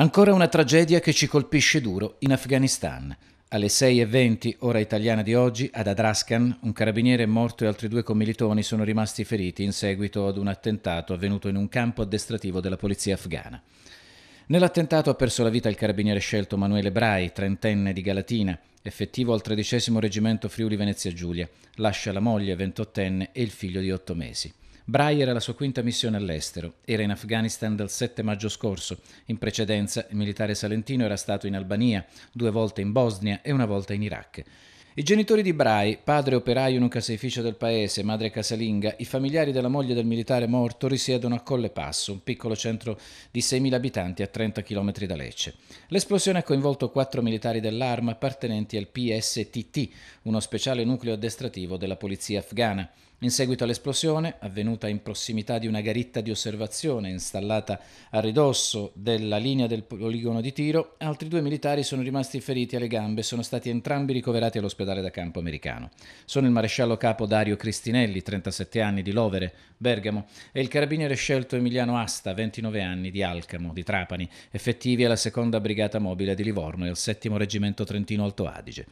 Ancora una tragedia che ci colpisce duro in Afghanistan. Alle 6.20 ora italiana di oggi, ad Adraskan, un carabiniere è morto e altri due commilitoni sono rimasti feriti in seguito ad un attentato avvenuto in un campo addestrativo della polizia afghana. Nell'attentato ha perso la vita il carabiniere scelto Manuele Brai, trentenne di Galatina, effettivo al tredicesimo reggimento Friuli Venezia Giulia. Lascia la moglie, ventottenne, e il figlio di otto mesi. Breyer la sua quinta missione all'estero. Era in Afghanistan dal 7 maggio scorso. In precedenza il militare salentino era stato in Albania, due volte in Bosnia e una volta in Iraq. I genitori di Brai, padre operaio in un caseificio del paese, madre casalinga, i familiari della moglie del militare morto risiedono a Colle Passo, un piccolo centro di 6.000 abitanti a 30 km da Lecce. L'esplosione ha coinvolto quattro militari dell'arma appartenenti al PSTT, uno speciale nucleo addestrativo della polizia afghana. In seguito all'esplosione, avvenuta in prossimità di una garitta di osservazione installata a ridosso della linea del poligono di tiro, altri due militari sono rimasti feriti alle gambe e sono stati entrambi ricoverati all'ospedale ospedale da campo americano. Sono il maresciallo capo Dario Cristinelli, 37 anni, di Lovere, Bergamo, e il carabiniere scelto Emiliano Asta, 29 anni, di Alcamo, di Trapani, effettivi alla seconda brigata mobile di Livorno e al settimo reggimento trentino Alto Adige.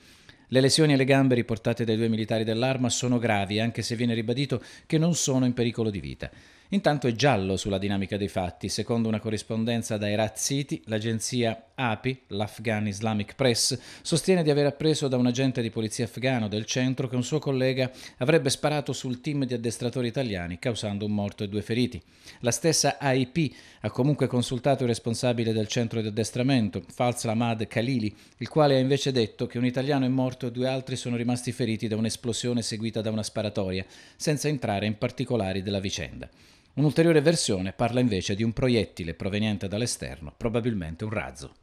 Le lesioni alle gambe riportate dai due militari dell'arma sono gravi, anche se viene ribadito che non sono in pericolo di vita. Intanto è giallo sulla dinamica dei fatti. Secondo una corrispondenza da Erat City, l'agenzia API, l'Afghan Islamic Press, sostiene di aver appreso da un agente di polizia afghano del centro che un suo collega avrebbe sparato sul team di addestratori italiani, causando un morto e due feriti. La stessa AIP ha comunque consultato il responsabile del centro di addestramento, Fals Ahmad Khalili, il quale ha invece detto che un italiano è morto e due altri sono rimasti feriti da un'esplosione seguita da una sparatoria, senza entrare in particolari della vicenda. Un'ulteriore versione parla invece di un proiettile proveniente dall'esterno, probabilmente un razzo.